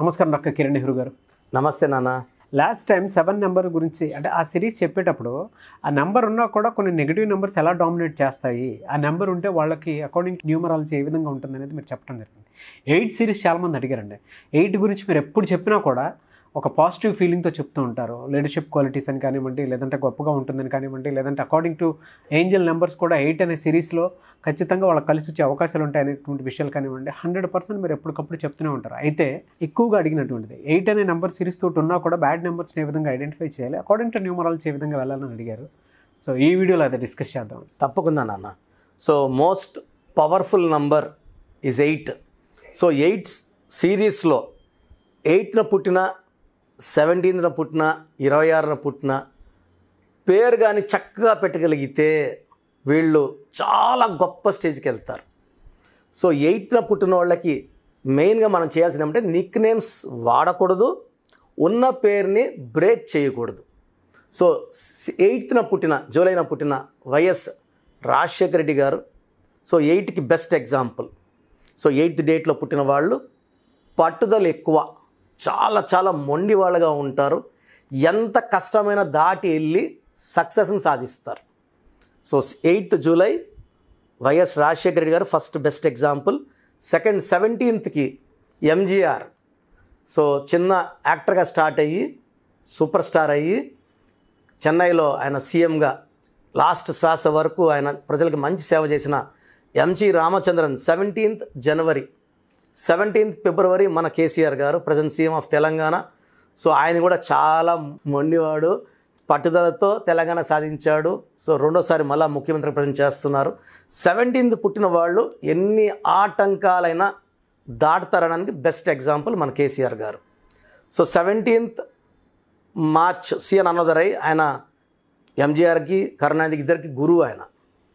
నమస్కారం డాక్టర్ కిరణ్ నెహ్రూ గారు నమస్తే నాన్న లాస్ట్ టైం సెవెన్ నెంబర్ గురించి అంటే ఆ సిరీస్ చెప్పేటప్పుడు ఆ నెంబర్ ఉన్నా కూడా కొన్ని నెగిటివ్ నెంబర్స్ ఎలా డామినేట్ చేస్తాయి ఆ నెంబర్ ఉంటే వాళ్ళకి అకార్డింగ్ టు న్యూమరాలజీ ఏ విధంగా ఉంటుంది అనేది మీరు చెప్పడం జరిగింది ఎయిట్ సిరీస్ చాలామంది అడిగారండి ఎయిట్ గురించి మీరు ఎప్పుడు చెప్పినా కూడా ఒక పాజిటివ్ ఫీలింగ్తో చెప్తూ ఉంటారు లీడర్షిప్ క్వాలిటీస్ అని కానివ్వండి లేదంటే గొప్పగా ఉంటుందని కానివ్వండి లేదంటే అకార్డింగ్ టు ఏంజల్ నెంబర్స్ కూడా ఎయిట్ అనే సిరీస్లో ఖచ్చితంగా వాళ్ళకి కలిసి వచ్చే అవకాశాలు ఉంటాయి అనేటువంటి విషయాలు కానివ్వండి హండ్రెడ్ పర్సెంట్ మీరు ఎప్పటికప్పుడు చెప్తూనే ఉంటారు అయితే ఎక్కువగా అడిగినటువంటిది ఎయిట్ అనే నెంబర్ సిరీస్ తోటి ఉన్నా కూడా బ్యాడ్ నెంబర్స్ని ఏ విధంగా ఐడెంటిఫై చేయాలి అకార్డింగ్ టు న్యూమరాలజీ ఏ విధంగా వెళ్ళాలని అడిగారు సో ఈ వీడియోలో అదే డిస్కస్ చేద్దాం తప్పకుండా నాన్న so most powerful number is eight so eights సిరీస్లో ఎయిట్న పుట్టిన సెవెంటీన్త్న పుట్టిన ఇరవై ఆరున పుట్టిన పేరు కానీ చక్కగా పెట్టగలిగితే వీళ్ళు చాలా గొప్ప స్టేజ్కి వెళ్తారు సో ఎయిత్న పుట్టిన వాళ్ళకి మెయిన్గా మనం చేయాల్సింది ఏమంటే నిక్ నేమ్స్ వాడకూడదు ఉన్న పేరుని బ్రేక్ చేయకూడదు సో ఎయిత్న పుట్టిన జూలైన పుట్టిన వైఎస్ రాజశేఖర రెడ్డి గారు సో ఎయిట్కి బెస్ట్ ఎగ్జాంపుల్ సో ఎయిత్ డేట్లో పుట్టిన వాళ్ళు పట్టుదల ఎక్కువ చాలా చాలా మొండి వాళ్ళగా ఉంటారు ఎంత కష్టమైన దాటి వెళ్ళి సక్సెస్ని సాధిస్తారు so eighth July YS Rajasekhara Reddy గారు ఫస్ట్ బెస్ట్ ఎగ్జాంపుల్ సెకండ్ సెవెంటీన్త్కి ఎంజీఆర్ సో చిన్న యాక్టర్గా స్టార్ట్ అయ్యి సూపర్ స్టార్ అయ్యి చెన్నైలో ఆయన సీఎంగా లాస్ట్ శ్వాస వరకు ఆయన ప్రజలకు మంచి సేవ చేసిన MG Ramachandran seventeenth January seventeenth February మన కేసీఆర్ గారు present CM of Telangana so ఆయన కూడా చాలా మొండివాడు పట్టుదలతో తెలంగాణ సాధించాడు సో రెండోసారి మళ్ళా ముఖ్యమంత్రి ప్రజెంట్ చేస్తున్నారు సెవెంటీన్త్ పుట్టిన వాళ్ళు ఎన్ని ఆటంకాలైనా దాటుతారనడానికి బెస్ట్ ఎగ్జాంపుల్ మన కేసీఆర్ గారు so seventeenth March CN Annadurai ఆయన ఎంజీఆర్కి కరుణానిధికి ఇద్దరికి గురువు ఆయన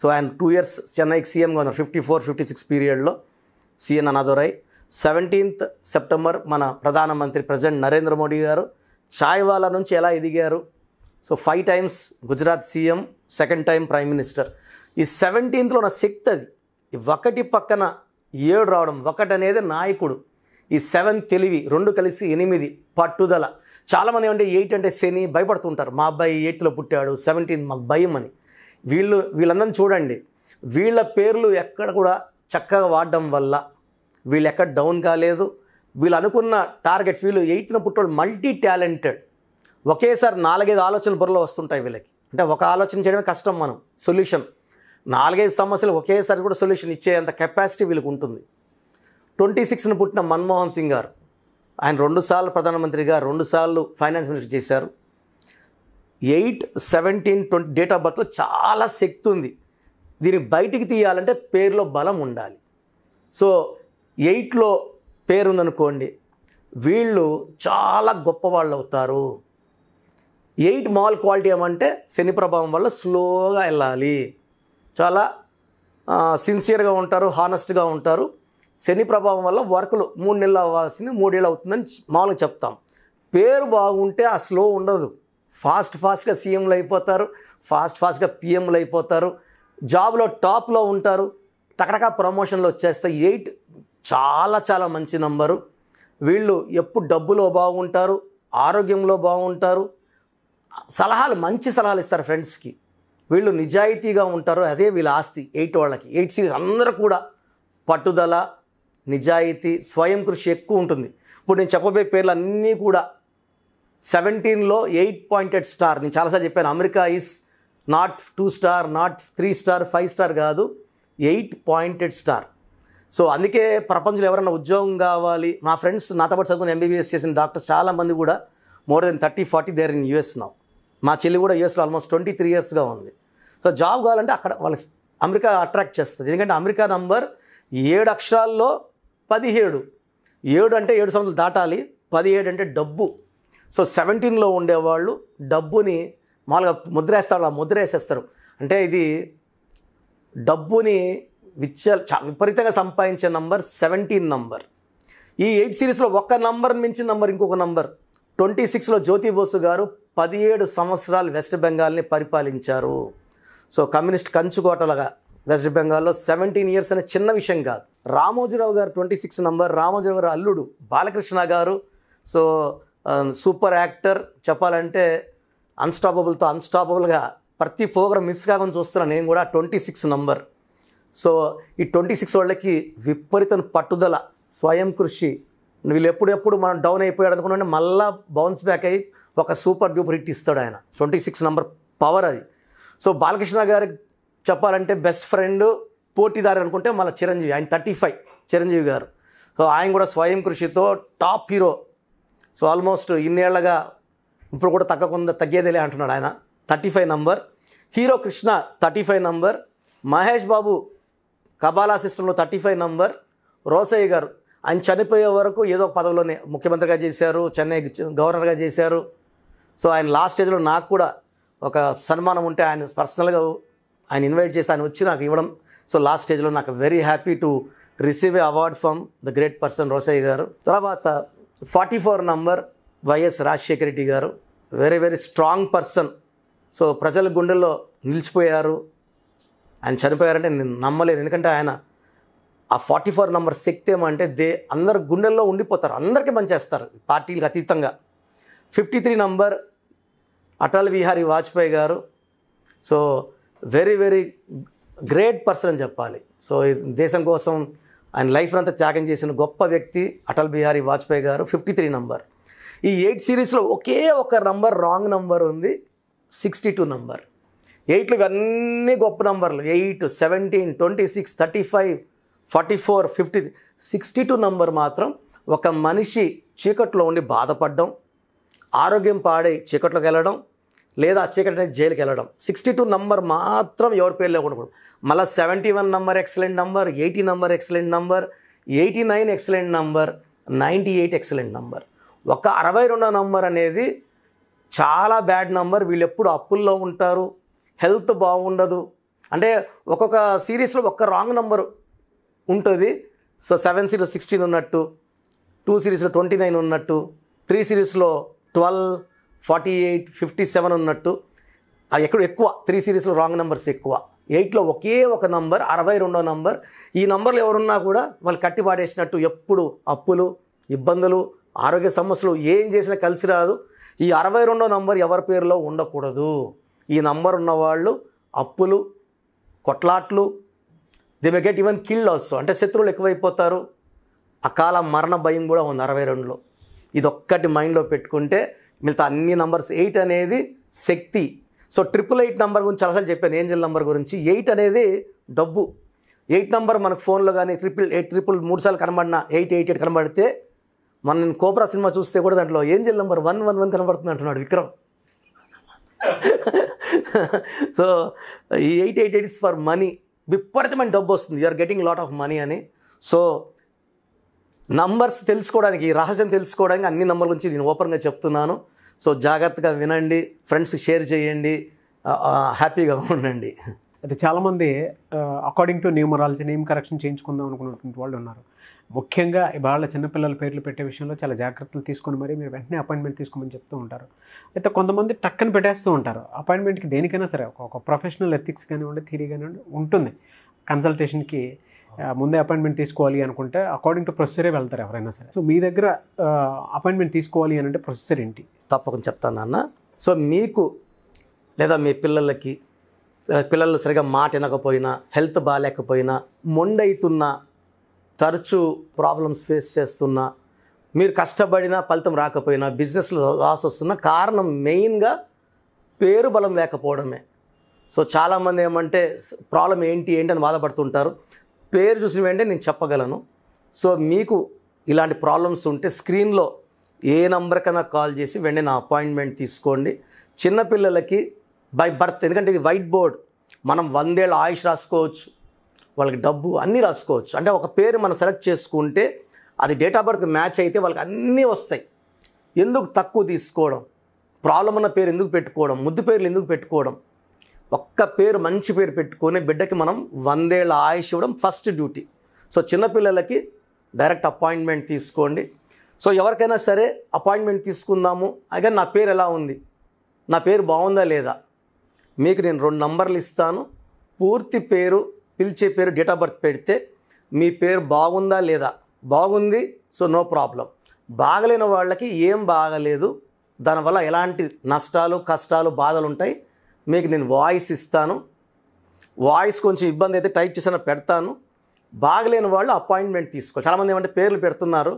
సో ఆయన టూ ఇయర్స్ చెన్నైకి సీఎంగా ఉన్నారు ఫిఫ్టీ ఫోర్ ఫిఫ్టీ సిక్స్ పీరియడ్లో సిఎన్ అనాథురై సెవెంటీన్త్ సెప్టెంబర్ మన ప్రధానమంత్రి ప్రజెంట్ నరేంద్ర మోడీ గారు చాయ్వాలా నుంచి ఎలా ఎదిగారు so five times Gujarat CM second time prime minister ఈ సెవెంటీన్త్లో నా శక్తి అది ఒకటి పక్కన ఏడు రావడం ఒకటి అనేది నాయకుడు ఈ సెవెన్ తెలివి రెండు కలిసి ఎనిమిది పట్టుదల చాలామంది ఏమంటే ఎయిట్ అంటే శని భయపడుతుంటారు మా అబ్బాయి ఎయిత్లో పుట్టాడు సెవెంటీన్త్ మాకు భయం అని వీళ్ళు వీళ్ళందరిని చూడండి వీళ్ళ పేర్లు ఎక్కడ కూడా చక్కగా వాడడం వల్ల వీళ్ళు ఎక్కడ డౌన్ కాలేదు వీళ్ళు అనుకున్న టార్గెట్స్ వీళ్ళు ఎయిత్న పుట్టిన మల్టీ టాలెంటెడ్ ఒకేసారి నాలుగైదు ఆలోచనలు బుర్రలో వస్తుంటాయి వీళ్ళకి అంటే ఒక ఆలోచన చేయడమే కష్టం మనం సొల్యూషన్ నాలుగైదు సమస్యలు ఒకేసారి కూడా సొల్యూషన్ ఇచ్చేంత కెపాసిటీ వీళ్ళకి ఉంటుంది ట్వంటీ సిక్స్ను పుట్టిన మన్మోహన్ సింగ్ గారు ఆయన రెండుసార్లు ప్రధానమంత్రిగా రెండుసార్లు ఫైనాన్స్ మినిస్టర్ చేశారు eight seventeen twenty date of బర్త్లో చాలా శక్తి ఉంది దీన్ని బయటికి తీయాలంటే పేరులో బలం ఉండాలి సో ఎయిట్లో పేరుందనుకోండి వీళ్ళు చాలా గొప్పవాళ్ళు అవుతారు ఎయిట్ మాల్ క్వాలిటీ ఏమంటే శని ప్రభావం వల్ల స్లోగా వెళ్ళాలి చాలా సిన్సియర్గా ఉంటారు హానెస్ట్గా ఉంటారు శని ప్రభావం వల్ల వర్కులు మూడు నెలలు అవ్వాల్సింది మూడేళ్ళు అవుతుందని మామూలుగా చెప్తాం పేరు బాగుంటే ఆ స్లో ఉండదు ఫాస్ట్ ఫాస్ట్గా సీఎంలు అయిపోతారు ఫాస్ట్ ఫాస్ట్గా పిఎంలు అయిపోతారు జాబ్లో టాప్లో ఉంటారు టకటకా ప్రమోషన్లు వచ్చేస్తే ఎయిట్ చాలా చాలా మంచి నంబరు వీళ్ళు ఎప్పుడు డబ్బులో బాగుంటారు ఆరోగ్యంలో బాగుంటారు సలహాలు మంచి సలహాలు ఇస్తారు ఫ్రెండ్స్కి వీళ్ళు నిజాయితీగా ఉంటారు అదే వీళ్ళ ఆస్తి ఎయిట్ వాళ్ళకి ఎయిట్ సిరీస్ అందరూ కూడా పట్టుదల నిజాయితీ స్వయం కృషి ఎక్కువ ఉంటుంది ఇప్పుడు నేను చెప్పబోయే పేర్లు అన్నీ కూడా సెవెంటీన్లో ఎయిట్ పాయింటెడ్ స్టార్ నేను చాలాసార్లు చెప్పాను America is not two star not three star five star కాదు ఎయిట్ పాయింటెడ్ స్టార్ సో అందుకే ప్రపంచంలో ఎవరైనా ఉద్యోగం కావాలి మా ఫ్రెండ్స్ నాతో పాటు చదువుకుని ఎంబీబీఎస్ చేసిన డాక్టర్స్ చాలామంది కూడా more than thirty forty there in US now మా చెల్లి కూడా యూఎస్లో ఆల్మోస్ట్ ట్వంటీ త్రీ ఇయర్స్గా ఉంది సో జాబ్ కావాలంటే అక్కడ వాళ్ళకి అమెరికా అట్రాక్ట్ చేస్తుంది ఎందుకంటే అమెరికా నంబర్ ఏడు అక్షరాల్లో పదిహేడు ఏడు అంటే ఏడు సంవత్సరాలు దాటాలి పదిహేడు అంటే డబ్బు సో సెవెంటీన్లో ఉండేవాళ్ళు డబ్బుని మామూలుగా ముద్ర వేస్తారు ఆ ముద్ర వేసేస్తారు అంటే ఇది డబ్బుని విచ్చ విపరీతంగా సంపాదించే నంబర్ సెవెంటీన్ నంబర్ ఈ ఎయిట్ సిరీస్లో ఒక్క నంబర్ మించిన నంబర్ ఇంకొక నంబర్ ట్వంటీ సిక్స్లో జ్యోతి బోసు గారు పదిహేడు సంవత్సరాలు వెస్ట్ బెంగాల్ని పరిపాలించారు సో కమ్యూనిస్ట్ కంచుకోటలుగా వెస్ట్ బెంగాల్లో సెవెంటీన్ ఇయర్స్ అనే చిన్న విషయం కాదు రామోజీరావు గారు ట్వంటీ సిక్స్ నంబర్ రామోజీరావు అల్లుడు బాలకృష్ణ గారు సో సూపర్ యాక్టర్ చెప్పాలంటే అన్స్టాపబుల్తో అన్స్టాపబుల్గా ప్రతి ప్రోగ్రామ్ మిస్ కాకుండా చూస్తున్నాను నేను కూడా ట్వంటీ సిక్స్ నంబర్ సో ఈ ట్వంటీ సిక్స్ వాళ్ళకి విపరీతం పట్టుదల స్వయం కృషి వీళ్ళు ఎప్పుడెప్పుడు మనం డౌన్ అయిపోయాడు అనుకున్నాం మళ్ళీ బౌన్స్ బ్యాక్ అయ్యి ఒక సూపర్ డూపర్ హిట్ ఇస్తాడు ఆయన ట్వంటీ సిక్స్ నంబర్ పవర్ అది సో బాలకృష్ణ గారు చెప్పాలంటే బెస్ట్ ఫ్రెండ్ పోటీదారు అనుకుంటే మళ్ళీ చిరంజీవి ఆయన థర్టీ ఫైవ్ చిరంజీవి గారు సో ఆయన కూడా స్వయం కృషితో టాప్ హీరో సో ఆల్మోస్ట్ ఇన్నేళ్లగా ఇప్పుడు కూడా తగ్గకుండా తగ్గేదేలే అంటున్నాడు ఆయన thirty five number hero Krishna thirty five number Mahesh Babu kabbalah సిస్టంలో థర్టీ ఫైవ్ నంబర్ రోసయ్య గారు ఆయన చనిపోయే వరకు ఏదో పదవిలోనే ముఖ్యమంత్రిగా చేశారు చెన్నై గవర్నర్గా చేశారు సో ఆయన లాస్ట్ స్టేజ్లో నాకు కూడా ఒక సన్మానం ఉంటే ఆయన పర్సనల్గా ఆయన ఇన్వైట్ చేసి ఆయన వచ్చి నాకు ఇవ్వడం సో లాస్ట్ స్టేజ్లో నాకు very happy to receive a award from the great person Rosaiah గారు తర్వాత forty four number YS Rajasekhara Reddy గారు very very strong person so ప్రజల గుండెల్లో నిలిచిపోయారు ఆయన చనిపోయారంటే నేను నమ్మలేదు ఎందుకంటే ఆయన ఆ ఫార్టీ ఫోర్ నెంబర్ శక్తి ఏమంటే దే అందరు గుండెల్లో ఉండిపోతారు అందరికీ చేస్తారు పార్టీలకు అతీతంగా fifty three number Atal Bihari Vajpayee గారు so very very great person అని చెప్పాలి సో దేశం కోసం ఆయన లైఫ్ అంతా త్యాగం చేసిన గొప్ప వ్యక్తి అటల్ బిహారీ వాజ్పేయి గారు ఫిఫ్టీ త్రీ నంబర్ ఈ ఎయిట్ సిరీస్లో ఒకే ఒక నంబర్ రాంగ్ నంబర్ ఉంది సిక్స్టీ టూ నంబర్ ఎయిట్లు అన్నీ గొప్ప నంబర్లు eight seventeen twenty six thirty five forty four fifty sixty two number మాత్రం ఒక మనిషి చీకట్లో ఉండి బాధపడడం ఆరోగ్యం పాడై చీకట్లోకి వెళ్ళడం లేదా చీకటి అనేది జైలుకి వెళ్ళడం సిక్స్టీ టూ నంబర్ మాత్రం ఎవరి పేరు లేకుండా మళ్ళీ seventy one number excellent number eighty number excellent number eighty nine excellent number ninety eight excellent number ఒక అరవై రెండో నంబర్ అనేది చాలా బ్యాడ్ నంబర్ వీళ్ళు ఎప్పుడు అప్పుల్లో ఉంటారు హెల్త్ బాగుండదు అంటే ఒక్కొక్క సిరీస్లో ఒక్క రాంగ్ నంబర్ ఉంటుంది సో సెవెన్ సిరీస్ సిక్స్టీన్ ఉన్నట్టు టూ సిరీస్లో ట్వంటీ నైన్ ఉన్నట్టు త్రీ సిరీస్లో twelve forty eight fifty seven ఉన్నట్టు అది ఎక్కడ ఎక్కువ త్రీ సిరీస్లో రాంగ్ నెంబర్స్ ఎక్కువ ఎయిట్లో ఒకే ఒక నంబర్ అరవై రెండో నంబర్ ఈ నంబర్లు ఎవరున్నా కూడా వాళ్ళు కట్టి పాడేసినట్టు ఎప్పుడు అప్పులు ఇబ్బందులు ఆరోగ్య సమస్యలు ఏం చేసినా కలిసి రాదు ఈ అరవై రెండో నంబర్ ఎవరి పేరులో ఉండకూడదు ఈ నంబర్ ఉన్నవాళ్ళు అప్పులు కొట్లాట్లు they may get even killed also అంటే శత్రువులు ఎక్కువైపోతారు అకాల మరణ భయం కూడా ఉంది అరవై రెండులో ఇది ఒక్కటి మైండ్లో పెట్టుకుంటే మిగతా అన్ని నంబర్స్ ఎయిట్ అనేది శక్తి సో ట్రిపుల్ ఎయిట్ నంబర్ గురించి చాలాసార్లు చెప్పాను ఏంజల్ నంబర్ గురించి ఎయిట్ అనేది డబ్బు ఎయిట్ నంబర్ మనకు ఫోన్లో కానీ ట్రిపుల్ ఎయిట్ ట్రిపుల్ మూడు సార్లు కనబడిన ఎయిట్ ఎయిట్ ఎయిట్ కనబడితే మన నేను కోబ్రా సినిమా చూస్తే కూడా దాంట్లో angel number one one one కనబడుతుంది అంటున్నాడు విక్రమ్ సో ఈ eight eight is for money విపరీతమైన డబ్బు వస్తుంది you're getting lot of money అని సో నంబర్స్ తెలుసుకోవడానికి రహస్యం తెలుసుకోవడానికి అన్ని నంబర్ల గురించి నేను ఓపెన్గా చెప్తున్నాను సో జాగ్రత్తగా వినండి ఫ్రెండ్స్ షేర్ చేయండి హ్యాపీగా ఉండండి అయితే చాలామంది according to numerology name correction చేయించుకుందాం అనుకున్నటువంటి వాళ్ళు ఉన్నారు ముఖ్యంగా వాళ్ళ చిన్నపిల్లల పేర్లు పెట్టే విషయంలో చాలా జాగ్రత్తలు తీసుకుని మరి మీరు వెంటనే అపాయింట్మెంట్ తీసుకోమని చెప్తూ ఉంటారు అయితే కొంతమంది టక్కన పెట్టేస్తూ ఉంటారు అపాయింట్మెంట్కి దేనికైనా సరే ఒక ప్రొఫెషనల్ ఎథిక్స్ కానివ్వండి థీరీ కానివ్వండి ఉంటుంది కన్సల్టేషన్కి ముందే అపాయింట్మెంట్ తీసుకోవాలి అనుకుంటే అకార్డింగ్ టు ప్రొసెసరే వెళ్తారు ఎవరైనా సరే సో మీ దగ్గర అపాయింట్మెంట్ తీసుకోవాలి అని అంటే ప్రొసెసర్ ఏంటి తప్పకుండా చెప్తాను నాన్న సో మీకు లేదా మీ పిల్లలకి పిల్లలు సరిగా మాట వినకపోయినా హెల్త్ బాగాలేకపోయినా మొండైతున్నా తరచూ ప్రాబ్లమ్స్ ఫేస్ చేస్తున్నా మీరు కష్టపడినా ఫలితం రాకపోయినా బిజినెస్లో లాస్ వస్తున్న కారణం మెయిన్గా పేరు బలం లేకపోవడమే సో చాలామంది ఏమంటే ప్రాబ్లం ఏంటి ఏంటి అని బాధపడుతుంటారు పేరు చూసిన వెంటనే నేను చెప్పగలను సో మీకు ఇలాంటి ప్రాబ్లమ్స్ ఉంటే స్క్రీన్లో ఏ నెంబర్ కన్నా కాల్ చేసి వెంటనే నా అపాయింట్మెంట్ తీసుకోండి చిన్నపిల్లలకి బై బర్త్ ఎందుకంటే ఇది వైట్ బోర్డ్ మనం వందేళ్ళ ఆయుష్ రాసుకోవచ్చు వాళ్ళకి డబ్బు అన్నీ రాసుకోవచ్చు అంటే ఒక పేరు మనం సెలెక్ట్ చేసుకుంటే అది డేట్ ఆఫ్ బర్త్కి మ్యాచ్ అయితే వాళ్ళకి అన్నీ వస్తాయి ఎందుకు తక్కువ తీసుకోవడం ప్రాబ్లం ఉన్న పేరు ఎందుకు పెట్టుకోవడం ముద్దు పేర్లు ఎందుకు పెట్టుకోవడం ఒక్క పేరు మంచి పేరు పెట్టుకొని బిడ్డకి మనం వందేళ్ళ ఆయుష్ ఇవ్వడం ఫస్ట్ డ్యూటీ సో చిన్నపిల్లలకి డైరెక్ట్ అపాయింట్మెంట్ తీసుకోండి సో ఎవరికైనా సరే అపాయింట్మెంట్ తీసుకుందాము అయితే నా పేరు ఎలా ఉంది నా పేరు బాగుందా లేదా మీకు నేను రెండు నంబర్లు ఇస్తాను పూర్తి పేరు పిలిచే పేరు డేట్ ఆఫ్ బర్త్ పెడితే మీ పేరు బాగుందా లేదా బాగుంది సో నో ప్రాబ్లం బాగలేని వాళ్ళకి ఏం బాగలేదు దానివల్ల ఎలాంటి నష్టాలు కష్టాలు బాధలు ఉంటాయి మీకు నేను వాయిస్ ఇస్తాను వాయిస్ కొంచెం ఇబ్బంది అయితే టైప్ చేసిన పెడతాను బాగలేని వాళ్ళు అపాయింట్మెంట్ తీసుకో చాలామంది ఏమంటే పేర్లు పెడుతున్నారు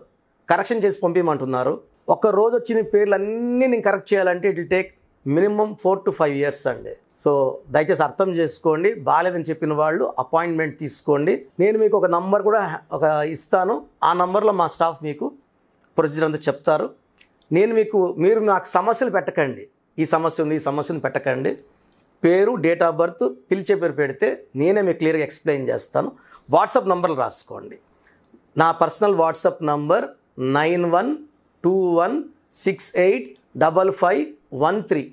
కరెక్షన్ చేసి పంపించమంటున్నారు ఒక్క రోజు వచ్చిన పేర్లు అన్నీ నేను కరెక్ట్ చేయాలంటే it will take minimum four to five years అండి సో దయచేసి అర్థం చేసుకోండి బాలేదని చెప్పిన వాళ్ళు అపాయింట్మెంట్ తీసుకోండి నేను మీకు ఒక నంబర్ కూడా ఒక ఇస్తాను ఆ నంబర్లో మా స్టాఫ్ మీకు ప్రొసీజర్ అంతా చెప్తారు నేను మీకు మీరు నాకు సమస్యలు పెట్టకండి ఈ సమస్య ఉంది ఈ సమస్యను పెట్టకండి పేరు డేట్ ఆఫ్ బర్త్ పిలిచే పేరు పెడితే నేనే మీకు క్లియర్గా ఎక్స్ప్లెయిన్ చేస్తాను వాట్సాప్ నంబర్లు రాసుకోండి నా personal WhatsApp number nine one two one six eight double five one three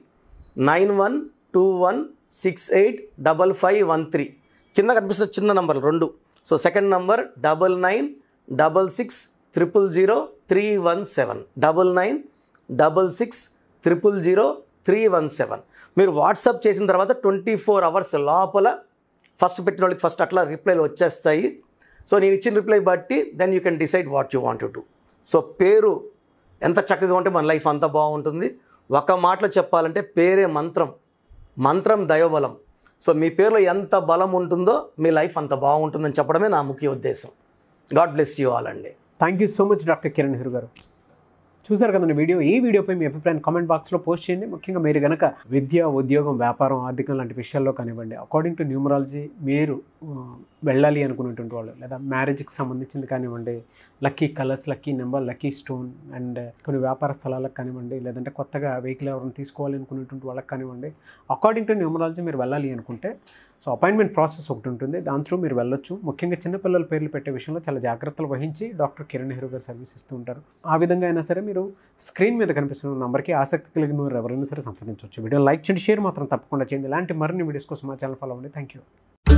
nine one two one six eight double five one three కింద కనిపిస్తున్న చిన్న నంబర్లు రెండు so second number double nine double six triple zero three one seven double nine double six triple zero three one seven మీరు WhatsApp చేసిన తర్వాత twenty four hours లోపల first పెట్టిన వాళ్ళకి ఫస్ట్ అట్లా రిప్లైలు వచ్చేస్తాయి సో నేను ఇచ్చిన రిప్లై బట్టి then you can decide what you want to so పేరు ఎంత చక్కగా ఉంటే మన లైఫ్ అంత బాగుంటుంది ఒక మాటలో చెప్పాలంటే పేరే మంత్రం మంత్రం దైవబలం సో మీ పేరులో ఎంత బలం ఉంటుందో మీ లైఫ్ అంత బాగుంటుందని చెప్పడమే నా ముఖ్య ఉద్దేశం గాడ్ బ్లెస్ యూ ఆల్ అండి thank you so much doctor Kiran హెరు గారు చూసారు కదండి వీడియో ఈ వీడియోపై మీ అభిప్రాయం కామెంట్ బాక్స్లో పోస్ట్ చేయండి ముఖ్యంగా మీరు కనుక విద్య ఉద్యోగం వ్యాపారం ఆర్థికం లాంటి విషయాల్లో కానివ్వండి అకార్డింగ్ టు న్యూమరాలజీ మీరు వెళ్ళాలి అనుకునేటువంటి వాళ్ళు లేదా మ్యారేజ్కి సంబంధించింది కానివ్వండి lucky colours lucky number lucky stone and కొన్ని వ్యాపార స్థలాలకు కానివ్వండి లేదంటే కొత్తగా వెహికల్ ఎవరైనా తీసుకోవాలి అనుకునేటువంటి వాళ్ళకి కానివ్వండి అకార్డింగ్ టు న్యూమరాలజీ మీరు వెళ్ళాలి అనుకుంటే సో అపాయింట్మెంట్ ప్రాసెస్ ఒకటి ఉంటుంది దాంతో మీరు వెళ్ళొచ్చు ముఖ్యంగా చిన్నపిల్లల పేర్లు పెట్టే విషయంలో చాలా జాగ్రత్తలు వహించి డాక్టర్ కిరణ్ నెహ్రూ గారు సర్వీస్ ఇస్తూ ఉంటారు ఆ విధంగా అయినా సరే మీరు స్క్రీన్ మీద కనిపిస్తున్న నంబర్కి ఆసక్తి కలిగిన వారు ఎవరైనా సరే సంప్రదించవచ్చు వీడియో లైక్ చేయండి షేర్ మాత్రం తప్పకుండా చేయండి ఇలాంటి మరిన్ని వీడియోస్ కోసం మా ఛానల్ ఫాలో అవ్వండి థ్యాంక్ యూ